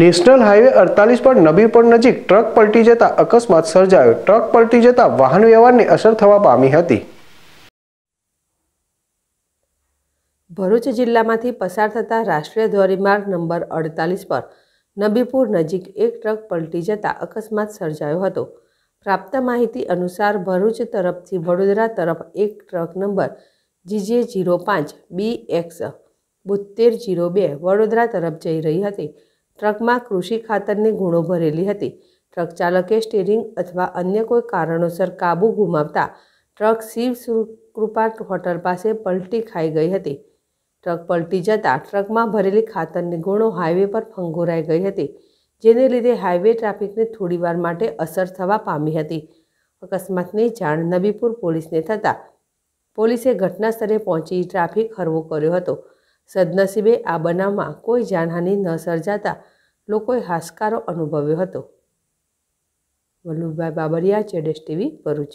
national highway અડતાલીસ પર નબીપુર નજીક ટ્રક પલટી જતા અકસ્માત સર્જાયો ટ્રક પલટી જતા વાહન વ્યવહારને અસર થવા પામી હતી ભરૂચ જિલ્લામાંથી પસાર થતા રાષ્ટ્રીય ધોરીમાર્ગ નંબર અડતાલીસ પર નબીપુર નજીક એક ટ્રક પલટી જતા અકસ્માત સર્જાયો હતો પ્રાપ્ત માહિતી અનુસાર ભરૂચ તરફથી વડોદરા તરફ એક ટ્રક નંબર જીજે જીરો પાંચ બી એક્સ બોત્તેર જીરો બે વડોદરા તરફ જઈ રહી હતી ટ્રકમાં કૃષિ ખાતરની ગુણો ભરેલી હતી ટ્રક ચાલકે સ્ટીરિંગ અથવા અન્ય કોઈ કારણોસર કાબુ ગુમાવતા ટ્રક શિવ કૃપા હોટલ પાસે પલટી ખાઈ ગઈ હતી ટ્રક પલટી જતાં ટ્રકમાં ભરેલી ખાતરની ગુણો હાઈવે પર ફંગોરાઈ ગઈ હતી જેને લીધે હાઈવે ટ્રાફિકને થોડીવાર માટે અસર થવા પામી હતી અકસ્માતની જાણ નબીપુર પોલીસને થતાં પોલીસે ઘટનાસ્થળે પહોંચી ટ્રાફિક હરવો કર્યો હતો સદનસીબે આ બનાવમાં કોઈ જાનહાનિ ન સર્જાતા લોકોએ હાશકારો અનુભવ્યો હતો વલ્લુભાઈ બાબરિયા જેડેશ ટીવી ભરૂચ